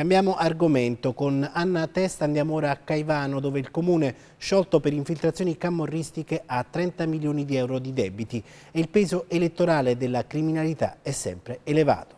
Cambiamo argomento. Con Anna Testa andiamo ora a Caivano dove il comune sciolto per infiltrazioni camorristiche ha 30 milioni di euro di debiti e il peso elettorale della criminalità è sempre elevato.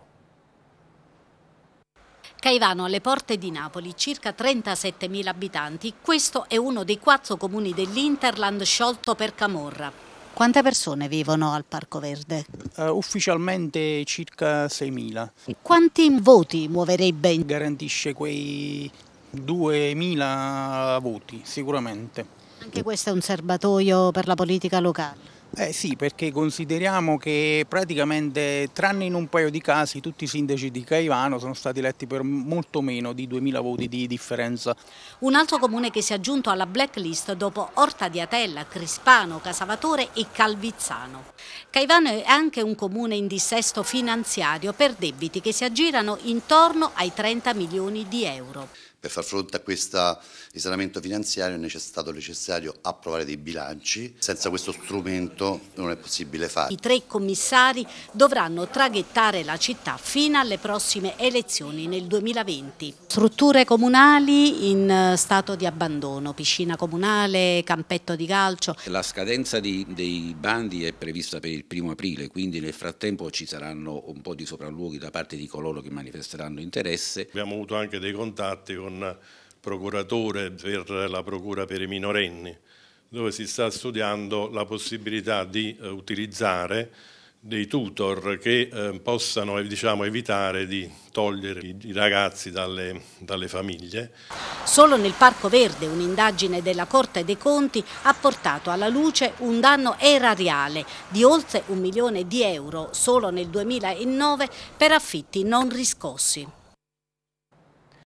Caivano alle porte di Napoli, circa 37.000 abitanti. Questo è uno dei quattro comuni dell'Interland sciolto per Camorra. Quante persone vivono al Parco Verde? Uh, ufficialmente circa 6.000. Quanti voti muoverebbe? Garantisce quei 2.000 voti sicuramente. Anche questo è un serbatoio per la politica locale? Eh sì, perché consideriamo che praticamente, tranne in un paio di casi, tutti i sindaci di Caivano sono stati eletti per molto meno di 2.000 voti di differenza. Un altro comune che si è aggiunto alla blacklist dopo Orta di Atella, Crispano, Casavatore e Calvizzano. Caivano è anche un comune in dissesto finanziario per debiti che si aggirano intorno ai 30 milioni di euro. Per far fronte a questo risanamento finanziario è stato necessario approvare dei bilanci. Senza questo strumento questo non è possibile fare. I tre commissari dovranno traghettare la città fino alle prossime elezioni nel 2020. Strutture comunali in eh, stato di abbandono, piscina comunale, campetto di calcio. La scadenza di, dei bandi è prevista per il primo aprile, quindi nel frattempo ci saranno un po' di sopralluoghi da parte di coloro che manifesteranno interesse. Abbiamo avuto anche dei contatti con il procuratore per la procura per i minorenni dove si sta studiando la possibilità di eh, utilizzare dei tutor che eh, possano diciamo, evitare di togliere i ragazzi dalle, dalle famiglie. Solo nel Parco Verde un'indagine della Corte dei Conti ha portato alla luce un danno erariale di oltre un milione di euro solo nel 2009 per affitti non riscossi.